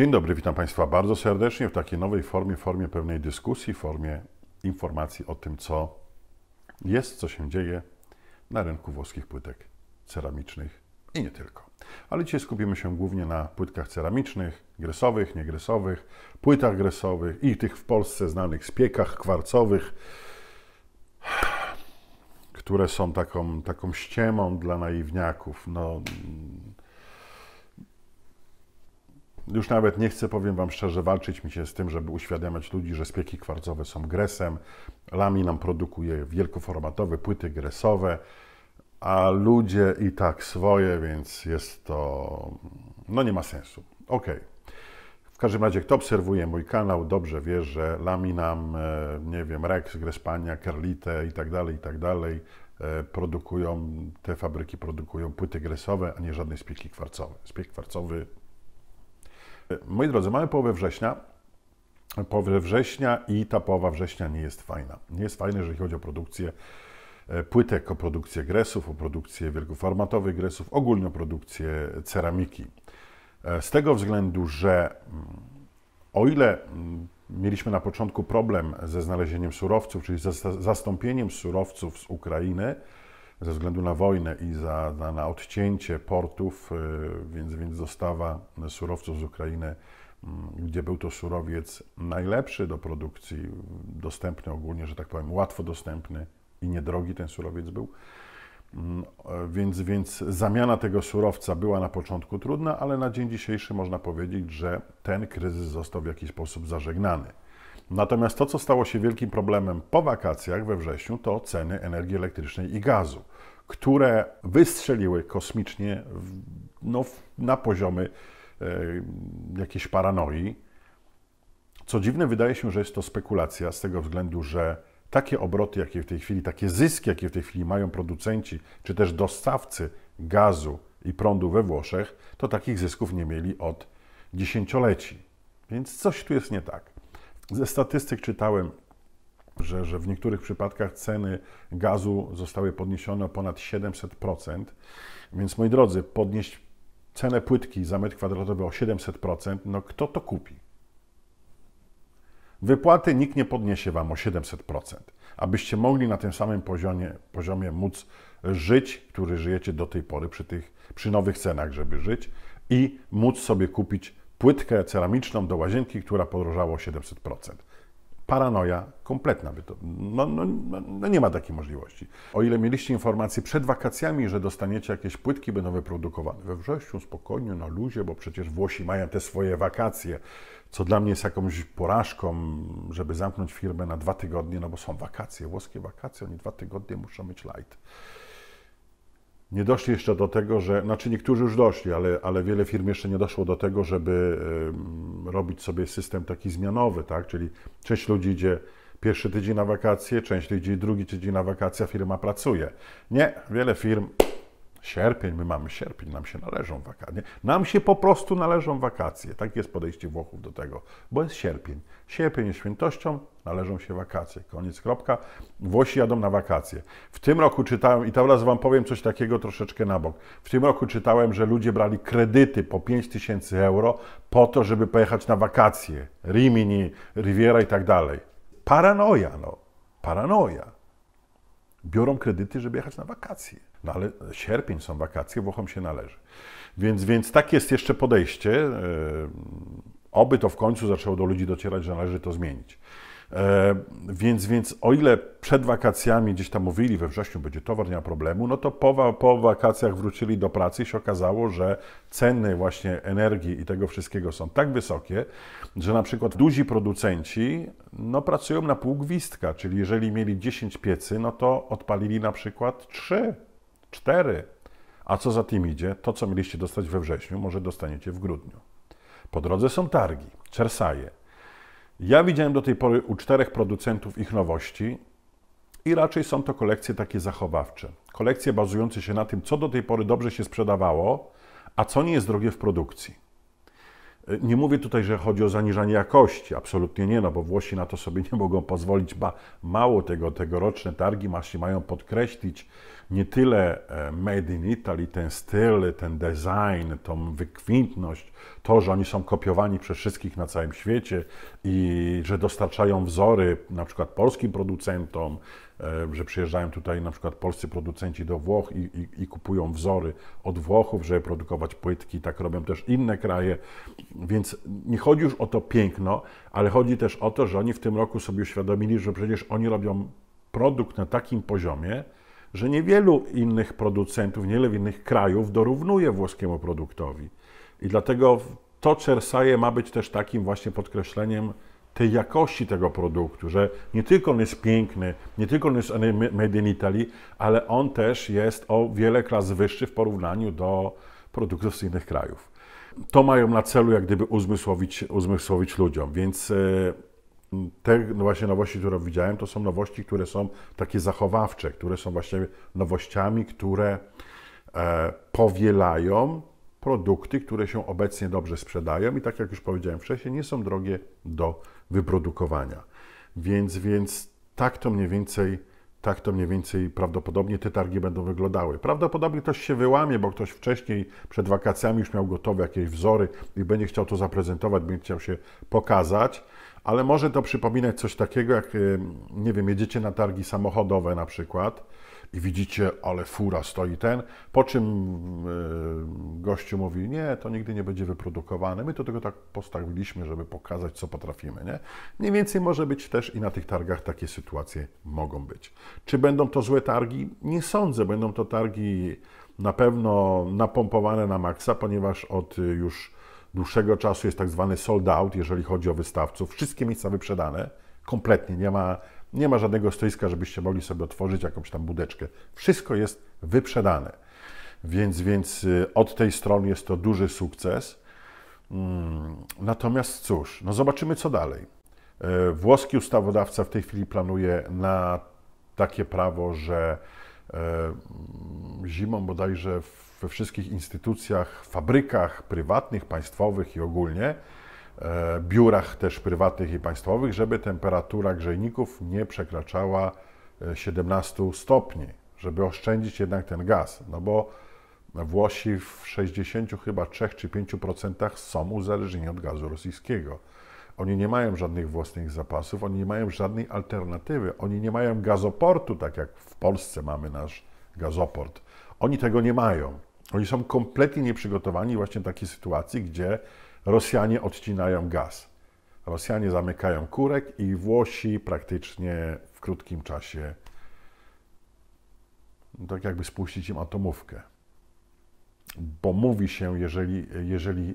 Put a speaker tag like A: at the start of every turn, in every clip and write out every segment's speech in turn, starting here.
A: Dzień dobry, witam Państwa bardzo serdecznie w takiej nowej formie, formie pewnej dyskusji, formie informacji o tym, co jest, co się dzieje na rynku włoskich płytek ceramicznych i nie tylko. Ale dzisiaj skupimy się głównie na płytkach ceramicznych, gresowych, niegresowych, płytach gresowych i tych w Polsce znanych spiekach kwarcowych, które są taką, taką ściemą dla naiwniaków. No, już nawet nie chcę, powiem Wam szczerze, walczyć mi się z tym, żeby uświadamiać ludzi, że spieki kwarcowe są gresem. Lami nam produkuje wielkoformatowe płyty gresowe, a ludzie i tak swoje, więc jest to... no nie ma sensu. Ok. W każdym razie, kto obserwuje mój kanał, dobrze wie, że laminam, e, nie wiem, Rex, Grespania, Kerlite i tak dalej, i tak dalej, e, produkują, te fabryki produkują płyty gresowe, a nie żadne spieki kwarcowe. Spiek kwarcowy Moi drodzy, mamy połowę września. Połowę września i ta połowa września nie jest fajna. Nie jest fajna, jeżeli chodzi o produkcję e, płytek, o produkcję gresów, o produkcję wielkoformatowych gresów, ogólnie o produkcję ceramiki. E, z tego względu, że mm, o ile mm, mieliśmy na początku problem ze znalezieniem surowców, czyli ze zastąpieniem surowców z Ukrainy, ze względu na wojnę i za, na, na odcięcie portów, y, więc, więc dostawa surowców z Ukrainy, mm, gdzie był to surowiec najlepszy do produkcji, dostępny ogólnie, że tak powiem, łatwo dostępny i niedrogi ten surowiec był. Mm, więc, więc zamiana tego surowca była na początku trudna, ale na dzień dzisiejszy można powiedzieć, że ten kryzys został w jakiś sposób zażegnany. Natomiast to, co stało się wielkim problemem po wakacjach we wrześniu, to ceny energii elektrycznej i gazu, które wystrzeliły kosmicznie no, na poziomy e, jakiejś paranoi. Co dziwne, wydaje się, że jest to spekulacja z tego względu, że takie obroty, jakie w tej chwili, takie zyski, jakie w tej chwili mają producenci czy też dostawcy gazu i prądu we Włoszech, to takich zysków nie mieli od dziesięcioleci. Więc coś tu jest nie tak. Ze statystyk czytałem, że, że w niektórych przypadkach ceny gazu zostały podniesione o ponad 700%. Więc moi drodzy, podnieść cenę płytki za metr kwadratowy o 700%, no kto to kupi? Wypłaty nikt nie podniesie Wam o 700%, abyście mogli na tym samym poziomie, poziomie móc żyć, który żyjecie do tej pory przy, tych, przy nowych cenach, żeby żyć i móc sobie kupić płytkę ceramiczną do łazienki, która podrożała o 700%. Paranoja kompletna. By to, no, no, no, nie ma takiej możliwości. O ile mieliście informacji przed wakacjami, że dostaniecie jakieś płytki, będą wyprodukowane we wrześniu, spokojnie, na luzie, bo przecież Włosi mają te swoje wakacje, co dla mnie jest jakąś porażką, żeby zamknąć firmę na dwa tygodnie, no bo są wakacje, włoskie wakacje, oni dwa tygodnie muszą mieć light nie doszli jeszcze do tego, że, znaczy niektórzy już doszli, ale, ale wiele firm jeszcze nie doszło do tego, żeby robić sobie system taki zmianowy, tak? Czyli część ludzi idzie pierwszy tydzień na wakacje, część ludzi drugi tydzień na wakacje, a firma pracuje. Nie, wiele firm Sierpień, my mamy sierpień, nam się należą wakacje. Nam się po prostu należą wakacje. Tak jest podejście Włochów do tego, bo jest sierpień. Sierpień jest świętością, należą się wakacje. Koniec, kropka. Włosi jadą na wakacje. W tym roku czytałem, i teraz Wam powiem coś takiego troszeczkę na bok. W tym roku czytałem, że ludzie brali kredyty po 5 tysięcy euro po to, żeby pojechać na wakacje. Rimini, Riviera i tak dalej. Paranoja, no. Paranoja. Biorą kredyty, żeby jechać na wakacje. No ale sierpień są wakacje, Włochom się należy. Więc, więc tak jest jeszcze podejście. E, oby to w końcu zaczęło do ludzi docierać, że należy to zmienić. E, więc, więc o ile przed wakacjami gdzieś tam mówili, we wrześniu będzie towar, nie ma problemu, no to po, po wakacjach wrócili do pracy i się okazało, że ceny właśnie energii i tego wszystkiego są tak wysokie, że na przykład duzi producenci no, pracują na pół gwizdka, czyli jeżeli mieli 10 piecy, no to odpalili na przykład 3 Cztery. A co za tym idzie, to co mieliście dostać we wrześniu, może dostaniecie w grudniu. Po drodze są targi, czersaje. Ja widziałem do tej pory u czterech producentów ich nowości i raczej są to kolekcje takie zachowawcze. Kolekcje bazujące się na tym, co do tej pory dobrze się sprzedawało, a co nie jest drogie w produkcji. Y, nie mówię tutaj, że chodzi o zaniżanie jakości, absolutnie nie, no bo Włosi na to sobie nie mogą pozwolić, ba, mało tego, tegoroczne targi właśnie mają podkreślić nie tyle e, made in Italy, ten styl, ten design, tą wykwintność, to, że oni są kopiowani przez wszystkich na całym świecie i że dostarczają wzory na przykład polskim producentom, E, że przyjeżdżają tutaj na przykład polscy producenci do Włoch i, i, i, kupują wzory od Włochów, żeby produkować płytki, tak robią też inne kraje. Więc nie chodzi już o to piękno, ale chodzi też o to, że oni w tym roku sobie uświadomili, że przecież oni robią produkt na takim poziomie, że niewielu innych producentów, niewiele innych krajów dorównuje włoskiemu produktowi. I dlatego to Czersaje ma być też takim właśnie podkreśleniem, tej jakości tego produktu, że nie tylko on jest piękny, nie tylko on jest made in Italy, ale on też jest o wiele klas wyższy w porównaniu do produktów z innych krajów. To mają na celu jak gdyby uzmysłowić, uzmysłowić ludziom, więc e, te właśnie nowości, które widziałem, to są nowości, które są takie zachowawcze, które są właśnie nowościami, które e, powielają produkty, które się obecnie dobrze sprzedają i tak jak już powiedziałem wcześniej, nie są drogie do wyprodukowania. Więc, więc tak to mniej więcej, tak to mniej więcej prawdopodobnie te targi będą wyglądały. Prawdopodobnie ktoś się wyłamie, bo ktoś wcześniej przed wakacjami już miał gotowe jakieś wzory i będzie chciał to zaprezentować, będzie chciał się pokazać. Ale może to przypominać coś takiego, jak nie wiem, jedziecie na targi samochodowe na przykład i widzicie, ale fura stoi ten, po czym e, gościu mówi, nie, to nigdy nie będzie wyprodukowane, my to tylko tak postawiliśmy, żeby pokazać, co potrafimy, nie? Mniej więcej może być też i na tych targach takie sytuacje mogą być. Czy będą to złe targi? Nie sądzę, będą to targi na pewno napompowane na maksa, ponieważ od y, już dłuższego czasu jest tak zwany sold out, jeżeli chodzi o wystawców. Wszystkie miejsca wyprzedane, kompletnie nie ma nie ma żadnego stoiska, żebyście mogli sobie otworzyć jakąś tam budeczkę. Wszystko jest wyprzedane. Więc, więc y, od tej strony jest to duży sukces. Mm, natomiast cóż, no zobaczymy co dalej. E, włoski ustawodawca w tej chwili planuje na takie prawo, że e, zimą bodajże we wszystkich instytucjach, fabrykach prywatnych, państwowych i ogólnie E, biurach też prywatnych i państwowych, żeby temperatura grzejników nie przekraczała 17 e, stopni, żeby oszczędzić jednak ten gaz, no bo Włosi w 60 chyba 3 czy 5% są uzależnieni od gazu rosyjskiego. Oni nie mają żadnych własnych zapasów, oni nie mają żadnej alternatywy, oni nie mają gazoportu, tak jak w Polsce mamy nasz gazoport. Oni tego nie mają. Oni są kompletnie nieprzygotowani właśnie w takiej sytuacji, gdzie Rosjanie odcinają gaz. Rosjanie zamykają kurek i Włosi praktycznie w krótkim czasie no tak jakby spuścić im atomówkę. Bo mówi się, jeżeli, jeżeli e,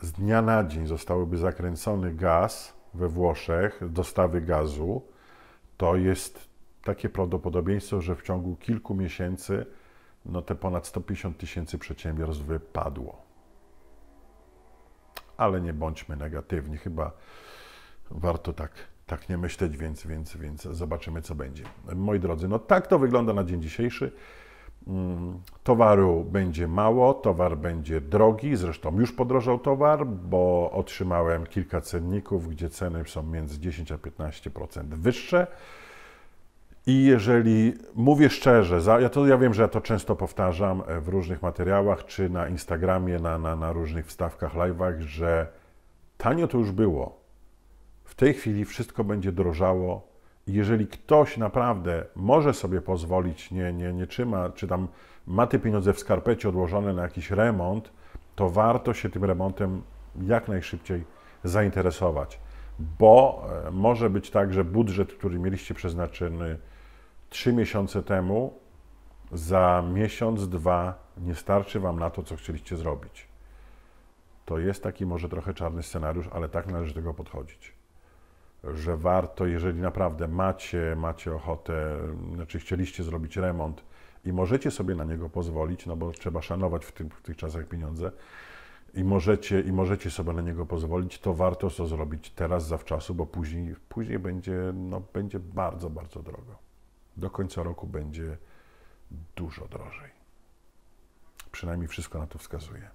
A: z dnia na dzień zostałyby zakręcony gaz we Włoszech, dostawy gazu, to jest takie prawdopodobieństwo, że w ciągu kilku miesięcy no te ponad 150 tysięcy przedsiębiorstw wypadło ale nie bądźmy negatywni. Chyba warto tak, tak nie myśleć, więc, więc, więc zobaczymy, co będzie. Moi drodzy, no tak to wygląda na dzień dzisiejszy. Mm, towaru będzie mało, towar będzie drogi, zresztą już podrożał towar, bo otrzymałem kilka cenników, gdzie ceny są między 10 a 15% wyższe. I jeżeli mówię szczerze, ja, to, ja wiem, że ja to często powtarzam e, w różnych materiałach, czy na Instagramie, na, na, na różnych wstawkach, live'ach, że tanio to już było. W tej chwili wszystko będzie drożało. jeżeli ktoś naprawdę może sobie pozwolić, nie, nie, nie trzyma, czy tam ma te pieniądze w skarpecie odłożone na jakiś remont, to warto się tym remontem jak najszybciej zainteresować, bo e, może być tak, że budżet, który mieliście przeznaczony trzy miesiące temu, za miesiąc, dwa nie starczy Wam na to, co chcieliście zrobić. To jest taki może trochę czarny scenariusz, ale tak należy do tego podchodzić. Że warto, jeżeli naprawdę macie, macie ochotę, znaczy chcieliście zrobić remont i możecie sobie na niego pozwolić, no bo trzeba szanować w, w tych czasach pieniądze, i możecie, i możecie sobie na niego pozwolić, to warto to zrobić teraz zawczasu, bo później, później będzie, no, będzie bardzo, bardzo drogo do końca roku będzie dużo drożej. Przynajmniej wszystko na to wskazuje.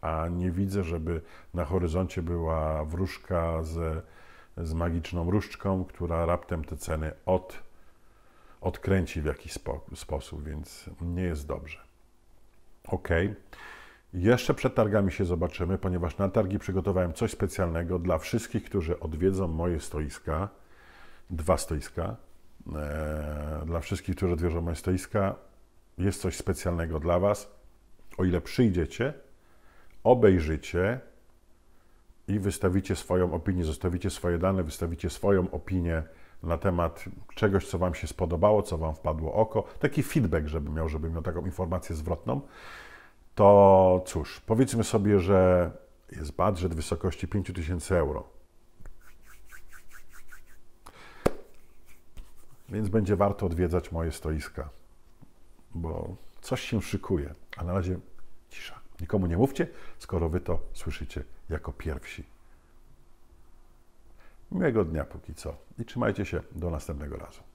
A: A nie widzę, żeby na horyzoncie była wróżka z, z magiczną różdżką, która raptem te ceny od, odkręci w jakiś spo, sposób, więc nie jest dobrze. Ok. Jeszcze przed targami się zobaczymy, ponieważ na targi przygotowałem coś specjalnego dla wszystkich, którzy odwiedzą moje stoiska, dwa stoiska, E, dla wszystkich, którzy odwierzą majstoiska, jest coś specjalnego dla Was. O ile przyjdziecie, obejrzycie i wystawicie swoją opinię, zostawicie swoje dane, wystawicie swoją opinię na temat czegoś, co Wam się spodobało, co Wam wpadło oko, taki feedback, żebym miał, żeby miał taką informację zwrotną, to cóż, powiedzmy sobie, że jest budżet wysokości 5000 euro. Więc będzie warto odwiedzać moje stoiska, bo coś się szykuje, a na razie cisza. Nikomu nie mówcie, skoro wy to słyszycie jako pierwsi. Miłego dnia póki co i trzymajcie się do następnego razu.